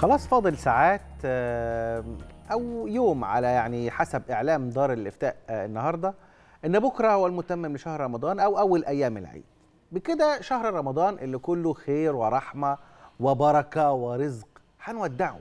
خلاص فاضل ساعات آه، او يوم على يعني حسب اعلام دار الافتاء آه، النهارده ان بكره هو المتمم لشهر رمضان او اول ايام العيد بكده شهر رمضان اللي كله خير ورحمه وبركه ورزق هنودعه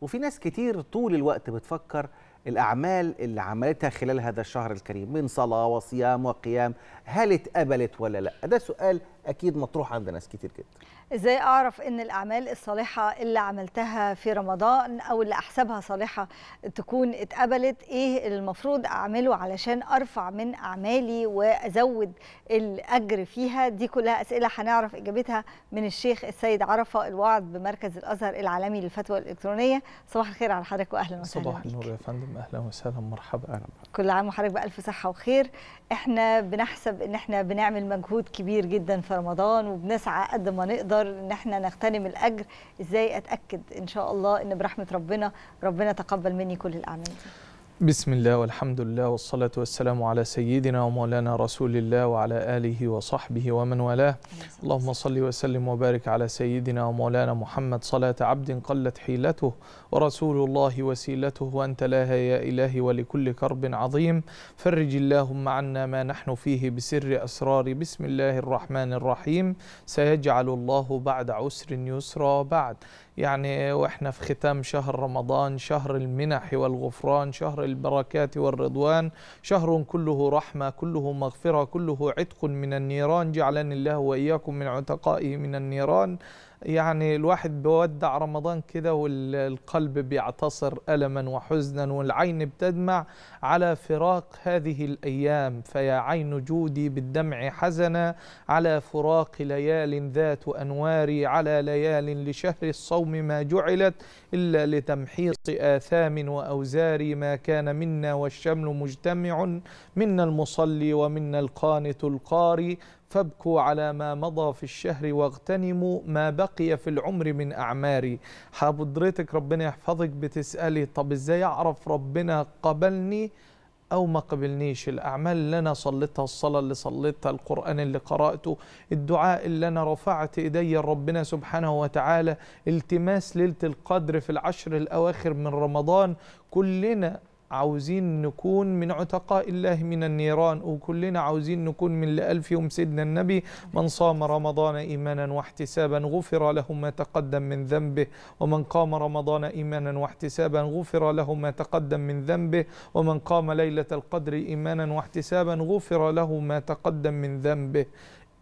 وفي ناس كتير طول الوقت بتفكر الاعمال اللي عملتها خلال هذا الشهر الكريم من صلاه وصيام وقيام هل اتقبلت ولا لا ده سؤال اكيد مطروح عند ناس كتير جدا ازاي اعرف ان الاعمال الصالحه اللي عملتها في رمضان او اللي احسبها صالحه تكون اتقبلت ايه المفروض اعمله علشان ارفع من اعمالي وازود الاجر فيها دي كلها اسئله هنعرف اجابتها من الشيخ السيد عرفه الوعد بمركز الازهر العالمي للفتوى الالكترونيه صباح الخير على حضرتك واهلا وسهلا صباح النور يا فندم اهلا وسهلا مرحبا اهلا كل عام وحضرتك بالف صحه وخير احنا بنحسب ان احنا بنعمل مجهود كبير جدا في رمضان وبنسعى قد ما نقدر نقدر ان احنا نغتنم الاجر ازاي اتاكد ان شاء الله ان برحمه ربنا ربنا تقبل مني كل الاعمال دي بسم الله والحمد لله والصلاة والسلام على سيدنا ومولانا رسول الله وعلى آله وصحبه ومن والاه اللهم صل وسلم وبارك على سيدنا ومولانا محمد صلاة عبد قلت حيلته ورسول الله وسيلته وأنت لها يا إلهي ولكل كرب عظيم فرج اللهم عنا ما نحن فيه بسر أسرار بسم الله الرحمن الرحيم سيجعل الله بعد عسر يسرا بعد يعني واحنا في ختام شهر رمضان شهر المنح والغفران شهر البركات والرضوان شهر كله رحمة كله مغفرة كله عتق من النيران جعلني الله وإياكم من عتقائه من النيران يعني الواحد بيودع رمضان كده والقلب بيعتصر ألما وحزنا والعين بتدمع على فراق هذه الأيام فيا عين جودي بالدمع حزنا على فراق ليال ذات أنواري على ليال لشهر الصوم ما جعلت إلا لتمحيص آثام وأوزار ما كان منا والشمل مجتمع منا المصلي ومنا القانت القاري فابكوا على ما مضى في الشهر واغتنموا ما بقي في العمر من أعماري حضرتك ربنا يحفظك بتسألي طب إزاي أعرف ربنا قبلني أو ما قبلنيش الأعمال اللي أنا صليتها الصلاة اللي صليتها القرآن اللي قرأته الدعاء اللي أنا رفعت إيدي ربنا سبحانه وتعالى التماس ليلة القدر في العشر الأواخر من رمضان كلنا عاوزين نكون من عتقاء الله من النيران وكلنا عاوزين نكون من لألف يوم سيدنا النبي من صام رمضان إيمانا واحتسابا غفر له ما تقدم من ذنبه ومن قام رمضان إيمانا واحتسابا غفر له ما تقدم من ذنبه ومن قام ليلة القدر إيمانا واحتسابا غفر له ما تقدم من ذنبه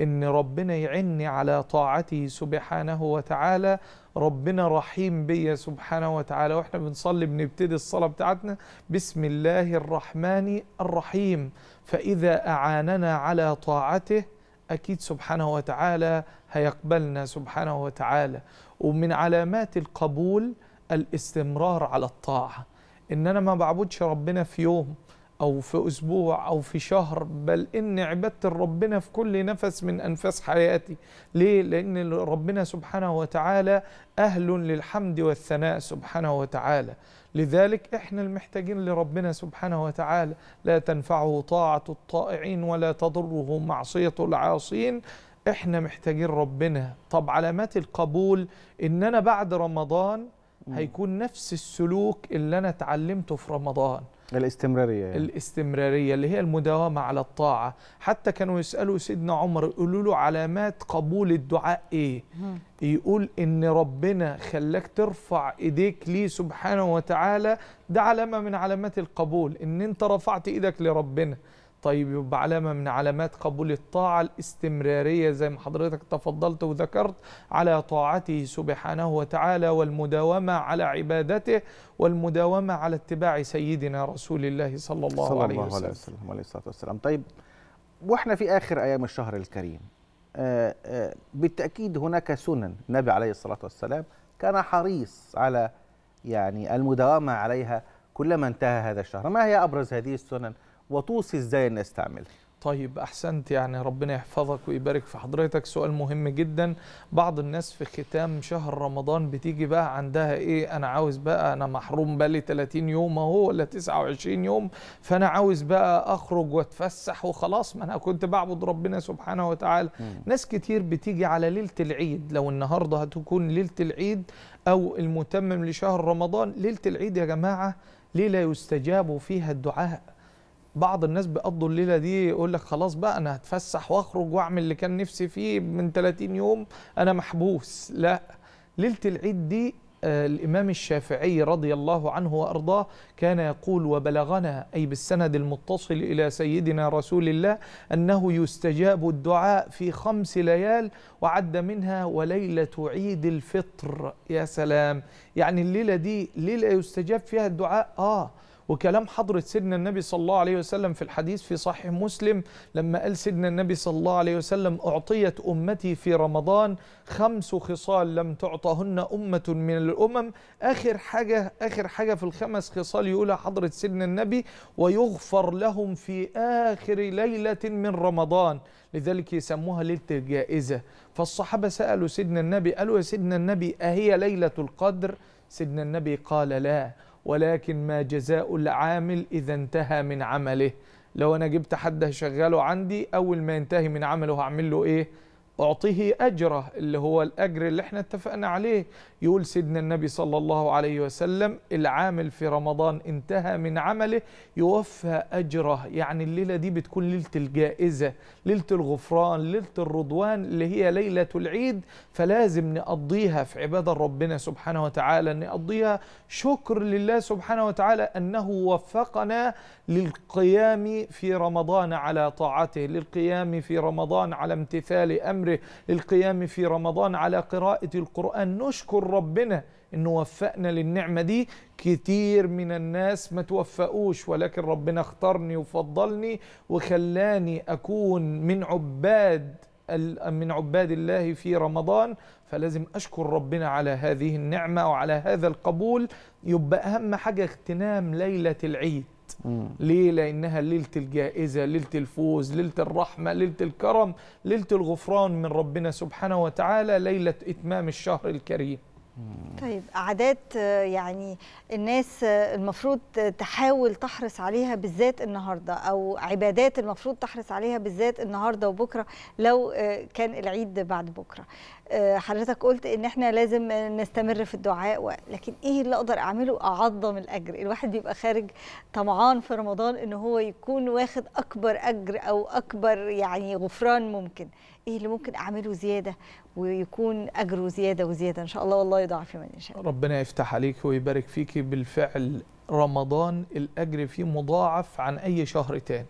ان ربنا يعني على طاعته سبحانه وتعالى ربنا رحيم بيا سبحانه وتعالى واحنا بنصلي بنبتدي الصلاه بتاعتنا بسم الله الرحمن الرحيم فاذا اعاننا على طاعته اكيد سبحانه وتعالى هيقبلنا سبحانه وتعالى ومن علامات القبول الاستمرار على الطاعه ان انا ما بعبدش ربنا في يوم أو في أسبوع أو في شهر بل إن عبادة ربنا في كل نفس من أنفاس حياتي ليه؟ لأن ربنا سبحانه وتعالى أهل للحمد والثناء سبحانه وتعالى لذلك إحنا المحتاجين لربنا سبحانه وتعالى لا تنفعه طاعة الطائعين ولا تضره معصية العاصين إحنا محتاجين ربنا طب علامات القبول إن أنا بعد رمضان هيكون نفس السلوك اللي أنا اتعلمته في رمضان الاستمرارية يعني. الاستمرارية اللي هي المداومة على الطاعة حتى كانوا يسألوا سيدنا عمر يقولوا له علامات قبول الدعاء إيه يقول إن ربنا خلاك ترفع إيديك ليه سبحانه وتعالى ده علامة من علامات القبول إن أنت رفعت إيدك لربنا طيب يبقى علامه من علامات قبول الطاعه الاستمراريه زي ما حضرتك تفضلت وذكرت على طاعته سبحانه وتعالى والمداومه على عبادته والمداومه على اتباع سيدنا رسول الله صلى الله, صلى عليه, الله وسلم. عليه وسلم عليه الصلاه والسلام طيب واحنا في اخر ايام الشهر الكريم آآ آه، آآ آه، بالتاكيد هناك سنن النبي عليه الصلاه والسلام كان حريص على يعني المداومه عليها كلما انتهى هذا الشهر ما هي ابرز هذه السنن وتوصي ازاي الناس تعمل طيب احسنت يعني ربنا يحفظك ويبارك في حضرتك سؤال مهم جدا بعض الناس في ختام شهر رمضان بتيجي بقى عندها ايه انا عاوز بقى انا محروم بقى لي 30 يوم اهو ولا 29 يوم فانا عاوز بقى اخرج واتفسح وخلاص ما انا كنت بعبد ربنا سبحانه وتعالى ناس كتير بتيجي على ليله العيد لو النهارده هتكون ليله العيد او المتمم لشهر رمضان ليله العيد يا جماعه ليه لا يستجاب فيها الدعاء بعض الناس بيقضوا الليله دي يقول لك خلاص بقى انا هتفسح واخرج واعمل اللي كان نفسي فيه من 30 يوم انا محبوس لا ليله العيد دي آه، الإمام الشافعي رضي الله عنه وأرضاه كان يقول وبلغنا أي بالسند المتصل إلى سيدنا رسول الله أنه يستجاب الدعاء في خمس ليال وعد منها وليلة عيد الفطر يا سلام يعني الليلة دي ليلة يستجاب فيها الدعاء آه وكلام حضرة سيدنا النبي صلى الله عليه وسلم في الحديث في صحيح مسلم لما قال سيدنا النبي صلى الله عليه وسلم أعطيت أمتي في رمضان خمس خصال لم تعطهن أمة من الأمم آخر حاجة آخر حاجة في الخمس خصال يقولها حضرة سيدنا النبي ويغفر لهم في آخر ليلة من رمضان لذلك يسموها ليلة الجائزة فالصحابة سألوا سيدنا النبي قالوا يا سيدنا النبي أهي ليلة القدر سيدنا النبي قال لا ولكن ما جزاء العامل إذا انتهى من عمله لو أنا جبت حد هشغله عندي أول ما ينتهي من عمله هعمل له إيه أعطيه أجره اللي هو الأجر اللي احنا اتفقنا عليه يقول سيدنا النبي صلى الله عليه وسلم العامل في رمضان انتهى من عمله يوفى أجره يعني الليلة دي بتكون ليلة الجائزة ليلة الغفران ليلة الرضوان اللي هي ليلة العيد فلازم نقضيها في عبادة ربنا سبحانه وتعالى نقضيها شكر لله سبحانه وتعالى أنه وفقنا للقيام في رمضان على طاعته للقيام في رمضان على امتثال أمر أمره للقيام في رمضان على قراءة القرآن نشكر ربنا أنه وفقنا للنعمة دي كتير من الناس ما توفقوش ولكن ربنا اختارني وفضلني وخلاني أكون من عباد من عباد الله في رمضان فلازم أشكر ربنا على هذه النعمة وعلى هذا القبول يبقى أهم حاجة اغتنام ليلة العيد مم. ليه لانها ليله الجائزه ليله الفوز ليله الرحمه ليله الكرم ليله الغفران من ربنا سبحانه وتعالى ليله اتمام الشهر الكريم طيب عادات يعني الناس المفروض تحاول تحرص عليها بالذات النهارده او عبادات المفروض تحرص عليها بالذات النهارده وبكره لو كان العيد بعد بكره آه، حضرتك قلت ان احنا لازم نستمر في الدعاء لكن ايه اللي اقدر اعمله اعظم الاجر الواحد بيبقى خارج طمعان في رمضان ان هو يكون واخد اكبر اجر او اكبر يعني غفران ممكن ايه اللي ممكن اعمله زياده ويكون اجره زياده وزياده ان شاء الله والله يضاعف من ان شاء الله ربنا يفتح عليك ويبارك فيكي بالفعل رمضان الاجر فيه مضاعف عن اي شهر تاني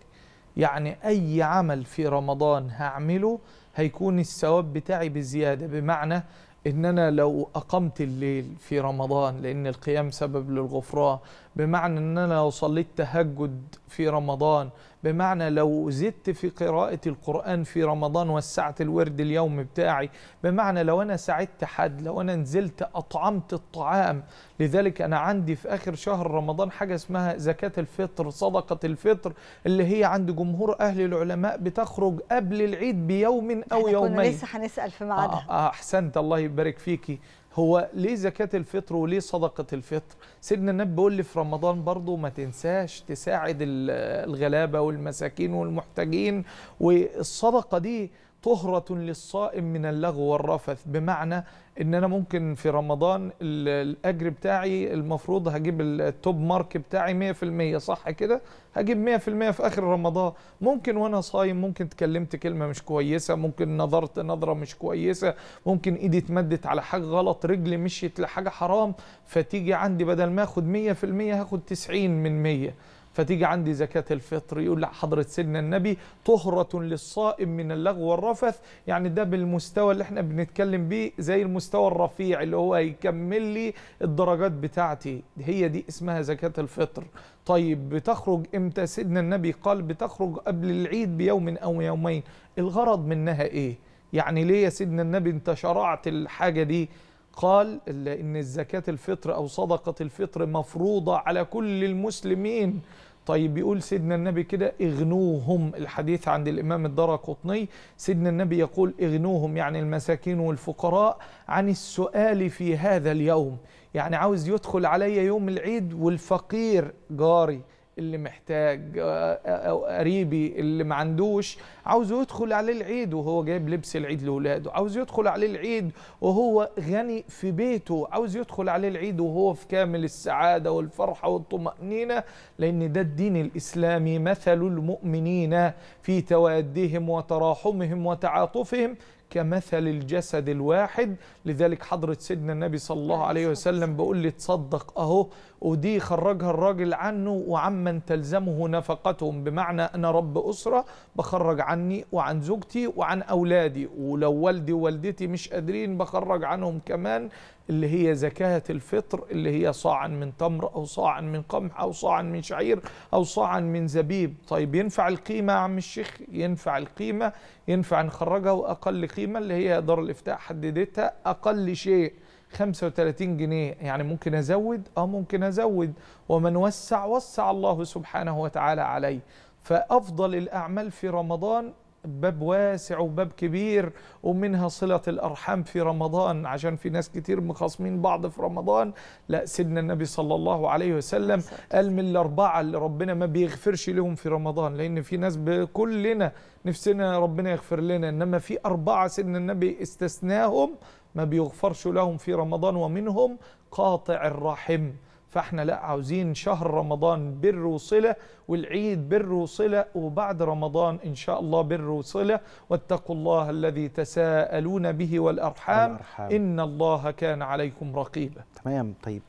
يعني اي عمل في رمضان هعمله هيكون الثواب بتاعي بزيادة بمعنى ان انا لو اقمت الليل في رمضان لان القيام سبب للغفران بمعنى ان انا لو صليت تهجد في رمضان بمعنى لو زدت في قراءة القرآن في رمضان وسعت الورد اليوم بتاعي بمعنى لو أنا ساعدت حد لو أنا نزلت أطعمت الطعام لذلك أنا عندي في آخر شهر رمضان حاجة اسمها زكاة الفطر صدقة الفطر اللي هي عند جمهور أهل العلماء بتخرج قبل العيد بيوم أو يومين كنا لسه هنسأل في ميعادها آه آه أحسنت الله يبارك فيكي هو ليه زكاة الفطر وليه صدقة الفطر سيدنا النبي بيقول لي في رمضان برضو ما تنساش تساعد الغلابة والمساكين والمحتاجين والصدقة دي طهرة للصائم من اللغو والرفث بمعنى ان انا ممكن في رمضان الاجر بتاعي المفروض هجيب التوب مارك بتاعي 100% صح كده هجيب 100% في اخر رمضان ممكن وانا صايم ممكن اتكلمت كلمة مش كويسة ممكن نظرت نظرة مش كويسة ممكن ايدي اتمدت على حاجة غلط رجلي مشيت لحاجة حرام فتيجي عندي بدل ما اخد 100% هاخد 90 من 100 فتيجي عندي زكاة الفطر يقول لا حضرة سيدنا النبي طهرة للصائم من اللغو والرفث يعني ده بالمستوى اللي احنا بنتكلم بيه زي المستوى الرفيع اللي هو هيكمل لي الدرجات بتاعتي هي دي اسمها زكاة الفطر طيب بتخرج امتى سيدنا النبي قال بتخرج قبل العيد بيوم او يومين الغرض منها ايه يعني ليه يا سيدنا النبي انت شرعت الحاجة دي قال إن الزكاة الفطر أو صدقة الفطر مفروضة على كل المسلمين طيب بيقول سيدنا النبي كده اغنوهم الحديث عند الإمام الدار قطني سيدنا النبي يقول اغنوهم يعني المساكين والفقراء عن السؤال في هذا اليوم يعني عاوز يدخل علي يوم العيد والفقير جاري اللي محتاج أو آه، آه، آه، قريبي اللي ما عندوش عاوزه يدخل عليه العيد وهو جايب لبس العيد لاولاده عاوز يدخل عليه العيد وهو غني في بيته عاوز يدخل عليه العيد وهو في كامل السعاده والفرحه والطمانينه لان ده الدين الاسلامي مثل المؤمنين في توادهم وتراحمهم وتعاطفهم كمثل الجسد الواحد لذلك حضرة سيدنا النبي صلى الله عليه وسلم بقول لي تصدق أهو ودي خرجها الراجل عنه وعمن تلزمه نفقتهم بمعنى أنا رب أسرة بخرج عني وعن زوجتي وعن أولادي ولو والدي ووالدتي مش قادرين بخرج عنهم كمان اللي هي زكاة الفطر اللي هي صاعا من تمر أو صاعا من قمح أو صاعا من شعير أو صاعا من زبيب طيب ينفع القيمة يا عم الشيخ ينفع القيمة ينفع نخرجها وأقل قيمة اللي هي دار الإفتاء حددتها أقل شيء 35 جنيه يعني ممكن أزود أه ممكن أزود ومن وسع وسع الله سبحانه وتعالى عليه فأفضل الأعمال في رمضان باب واسع وباب كبير ومنها صلة الأرحام في رمضان عشان في ناس كتير مخاصمين بعض في رمضان لا سيدنا النبي صلى الله عليه وسلم قال من الأربعة اللي ربنا ما بيغفرش لهم في رمضان لأن في ناس كلنا نفسنا ربنا يغفر لنا إنما في أربعة سيدنا النبي استثناهم ما بيغفرش لهم في رمضان ومنهم قاطع الرحم فاحنا لا عاوزين شهر رمضان بر وصله والعيد بر وصله وبعد رمضان ان شاء الله بر وصله واتقوا الله الذي تساءلون به والارحام, والأرحام. ان الله كان عليكم رقيبا تمام طيب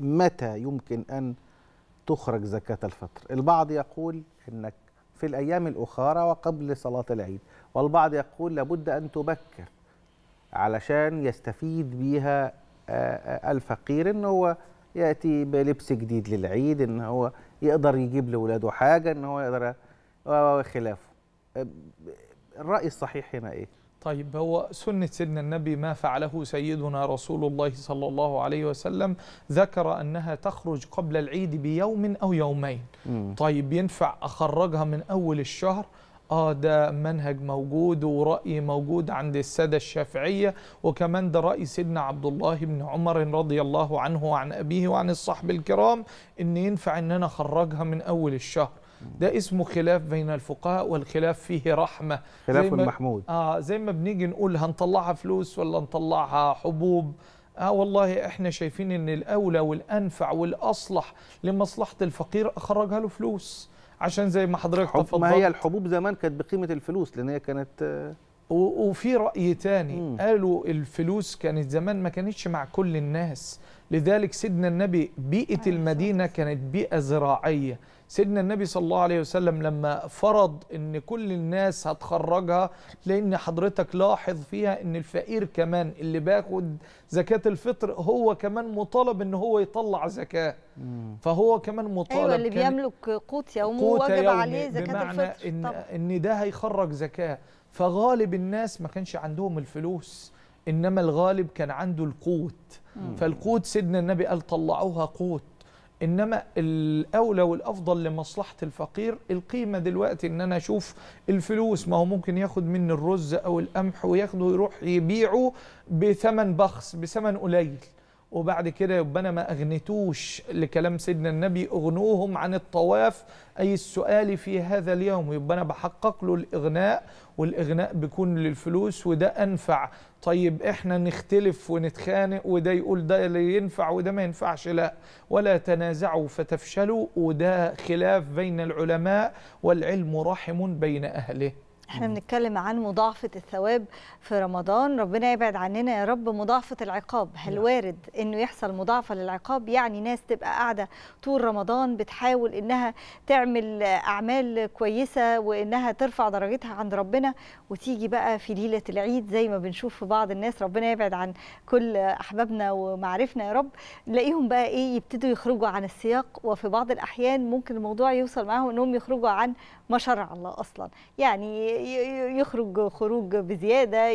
متى يمكن ان تخرج زكاه الفطر البعض يقول انك في الايام الاخرى وقبل صلاه العيد والبعض يقول لابد ان تبكر علشان يستفيد بيها آه، آه، الفقير ان هو ياتي بلبس جديد للعيد ان هو يقدر يجيب لاولاده حاجه ان هو يقدر وخلافه آه، آه، الراي الصحيح هنا ايه طيب هو سنة سيدنا النبي ما فعله سيدنا رسول الله صلى الله عليه وسلم ذكر أنها تخرج قبل العيد بيوم أو يومين م. طيب ينفع أخرجها من أول الشهر اه ده منهج موجود ورأي موجود عند السادة الشافعية وكمان ده رأي سيدنا عبد الله بن عمر رضي الله عنه وعن أبيه وعن الصحب الكرام إن ينفع إن أنا أخرجها من أول الشهر ده اسمه خلاف بين الفقهاء والخلاف فيه رحمة خلاف محمود آه زي ما بنيجي نقول هنطلعها فلوس ولا نطلعها حبوب آه والله احنا شايفين ان الأولى والأنفع والأصلح لمصلحة الفقير أخرجها له فلوس عشان زي ما حضرتك تفضلت ما هي الحبوب زمان كانت بقيمه الفلوس لان هي كانت آه، وفي راي تاني مم. قالوا الفلوس كانت زمان ما كانتش مع كل الناس لذلك سيدنا النبي بيئه أيوة، المدينه كانت بيئه زراعيه سيدنا النبي صلى الله عليه وسلم لما فرض ان كل الناس هتخرجها لان حضرتك لاحظ فيها ان الفقير كمان اللي باخد زكاة الفطر هو كمان مطالب ان هو يطلع زكاة فهو كمان مطالب ايوه اللي بيملك قوت يومه واجب عليه زكاة الفطر إن, ان ده هيخرج زكاة فغالب الناس ما كانش عندهم الفلوس انما الغالب كان عنده القوت فالقوت سيدنا النبي قال طلعوها قوت انما الاولى والافضل لمصلحه الفقير القيمه دلوقتي ان انا اشوف الفلوس ما هو ممكن ياخد مني الرز او القمح وياخده يروح يبيعه بثمن بخس بثمن قليل وبعد كده يبقى انا ما اغنتوش لكلام سيدنا النبي اغنوهم عن الطواف اي السؤال في هذا اليوم يبقى انا بحقق له الاغناء والاغناء بيكون للفلوس وده انفع طيب احنا نختلف ونتخانق وده يقول ده اللي ينفع وده ما ينفعش لا ولا تنازعوا فتفشلوا وده خلاف بين العلماء والعلم رحم بين اهله احنا بنتكلم عن مضاعفه الثواب في رمضان ربنا يبعد عننا يا رب مضاعفه العقاب هل نعم. وارد انه يحصل مضاعفه للعقاب يعني ناس تبقى قاعده طول رمضان بتحاول انها تعمل اعمال كويسه وانها ترفع درجتها عند ربنا وتيجي بقى في ليله العيد زي ما بنشوف في بعض الناس ربنا يبعد عن كل احبابنا ومعارفنا يا رب نلاقيهم بقى ايه يبتدوا يخرجوا عن السياق وفي بعض الاحيان ممكن الموضوع يوصل معاهم انهم يخرجوا عن ما شرع الله اصلا يعني يخرج خروج بزياده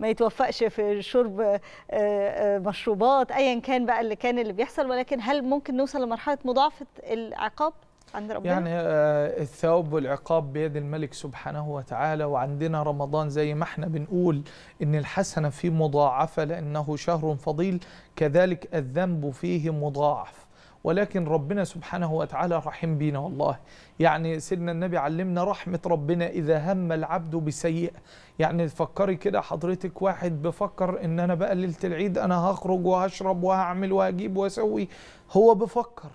ما يتوفقش في شرب آه، آه، مشروبات ايا كان بقى اللي كان اللي بيحصل ولكن هل ممكن نوصل لمرحله مضاعفه العقاب عند ربنا؟ يعني آه، الثواب والعقاب بيد الملك سبحانه وتعالى وعندنا رمضان زي ما احنا بنقول ان الحسنه فيه مضاعفه لانه شهر فضيل كذلك الذنب فيه مضاعف ولكن ربنا سبحانه وتعالى رحيم بينا والله يعني سيدنا النبي علمنا رحمة ربنا إذا هم العبد بسيئة يعني تفكري كده حضرتك واحد بفكر إن أنا بقى ليلة العيد أنا هخرج وهشرب وهعمل وهجيب وأسوي هو بفكر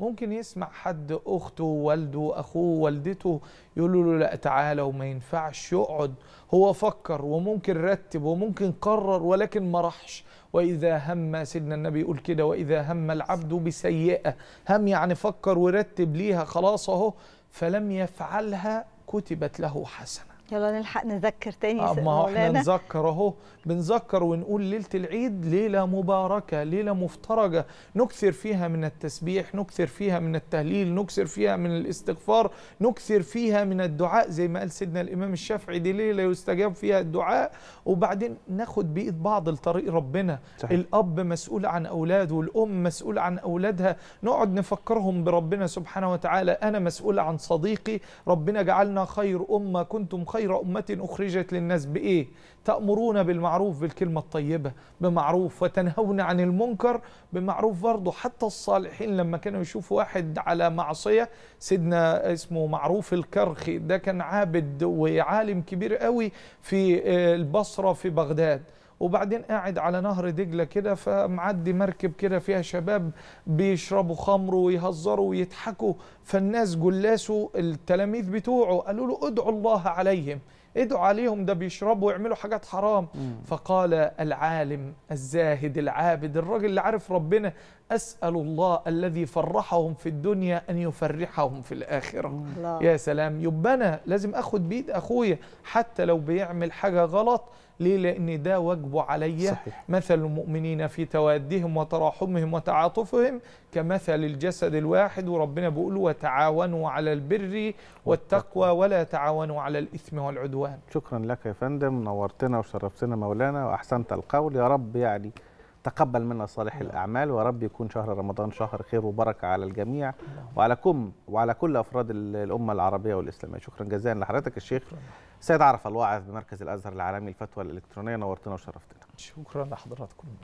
ممكن يسمع حد اخته والده اخوه والدته يقولوا له لا تعالى وما ينفعش يقعد هو فكر وممكن رتب وممكن قرر ولكن ما راحش واذا هم سيدنا النبي يقول كده واذا هم العبد بسيئه هم يعني فكر ورتب ليها خلاص اهو فلم يفعلها كتبت له حسنه يلا نلحق نذكر تاني آه، ما احنا نذكر اهو بنذكر ونقول ليله العيد ليله مباركه ليله مفترجه نكثر فيها من التسبيح نكثر فيها من التهليل نكثر فيها من الاستغفار نكثر فيها من الدعاء زي ما قال سيدنا الامام الشافعي دي ليله يستجاب فيها الدعاء وبعدين ناخد بايد بعض لطريق ربنا صحيح. الاب مسؤول عن اولاده والام مسؤول عن اولادها نقعد نفكرهم بربنا سبحانه وتعالى انا مسؤول عن صديقي ربنا جعلنا خير امه كنتم خير أمة أخرجت للناس بإيه؟ تأمرون بالمعروف بالكلمة الطيبة بمعروف وتنهون عن المنكر بمعروف برضه حتى الصالحين لما كانوا يشوفوا واحد على معصية سيدنا اسمه معروف الكرخي ده كان عابد وعالم كبير قوي في آه، البصرة في بغداد وبعدين قاعد على نهر دجله كده فمعدي مركب كده فيها شباب بيشربوا خمر ويهزروا ويضحكوا فالناس جلاسوا التلاميذ بتوعه قالوا له ادعوا الله عليهم ادعوا عليهم ده بيشربوا ويعملوا حاجات حرام مم. فقال العالم الزاهد العابد الراجل اللي عارف ربنا أسأل الله الذي فرحهم في الدنيا أن يفرحهم في الآخرة الله. يا سلام يبقى أنا لازم أخد بيد أخويا حتى لو بيعمل حاجة غلط ليه لأن ده واجبه عليا صحيح. مثل المؤمنين في توادهم وتراحمهم وتعاطفهم كمثل الجسد الواحد وربنا بيقول وتعاونوا على البر والتقوى ولا تعاونوا على الإثم والعدوان شكرا لك يا فندم نورتنا وشرفتنا مولانا وأحسنت القول يا رب يعني تقبل منا صالح نعم. الاعمال ورب يكون شهر رمضان شهر خير وبركه على الجميع نعم. وعلى كم وعلى كل افراد الامه العربيه والاسلاميه شكرا جزيلا لحضرتك الشيخ سيد عرف الواعظ بمركز الازهر العالمي الفتوى الالكترونيه نورتنا وشرفتنا شكرا لحضراتكم